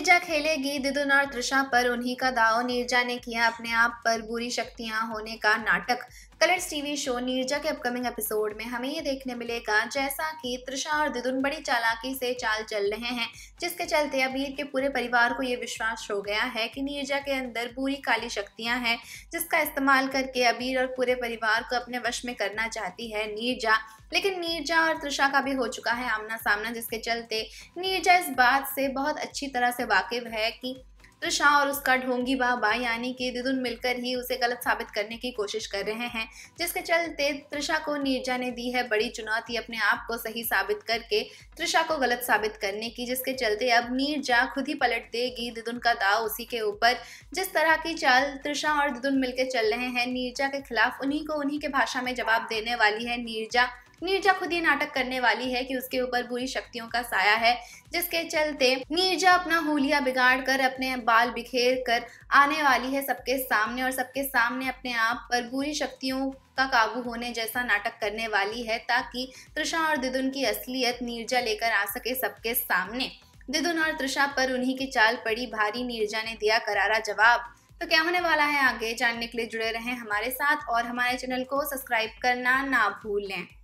नीरजा खेलेगी दिदुन और तृषा पर उन्हीं का दाव नीरजा ने किया अपने आप पर बुरी शक्तियां होने का नाटक कलर्स टीवी शो नीरजा के अपकमिंग एपिसोड में हमें ये देखने मिलेगा जैसा कि त्रिशा और दिदुन बड़ी चालाकी से चाल चल रहे हैं जिसके चलते अबीर के पूरे परिवार को ये विश्वास हो गया है कि नीरजा के अंदर बुरी काली शक्तियां हैं जिसका इस्तेमाल करके अबीर और पूरे परिवार को अपने वश में करना चाहती है नीरजा लेकिन नीरजा और त्रिशा का भी हो चुका है आमना सामना जिसके चलते नीरजा इस बात से बहुत अच्छी तरह से वाकिफ है कि तो शाह और उसका ढोंगी बाबा यानी कि दिदुन मिलकर ही उसे गलत साबित करने की कोशिश कर रहे हैं जिसके चलते त्रिषा को नीरजा ने दी है बड़ी चुनौती अपने आप को सही साबित करके त्रिषा को गलत साबित करने की जिसके चलते अब नीरजा खुद ही पलट देगी दिदुन का दाव उसी के ऊपर जिस तरह की चाल त्रिषा और दिदुन मिलकर चल रहे हैं नीरजा के खिलाफ उन्हीं को उन्हीं के भाषा में जवाब देने वाली है नीरजा नीरजा खुद ये नाटक करने वाली है कि उसके ऊपर बुरी शक्तियों का साया है जिसके चलते नीरजा अपना होलिया बिगाड़ कर अपने बाल बिखेर कर आने वाली है सबके सामने और सबके सामने अपने आप पर बुरी शक्तियों का काबू होने जैसा नाटक करने वाली है ताकि तृषा और दिदुन की असलियत नीरजा लेकर आ सके सबके सामने दिदुन और तृषा पर उन्हीं की चाल पड़ी भारी नीरजा ने दिया करारा जवाब तो क्या होने वाला है आगे जानने के लिए जुड़े रहें हमारे साथ और हमारे चैनल को सब्सक्राइब करना ना भूलें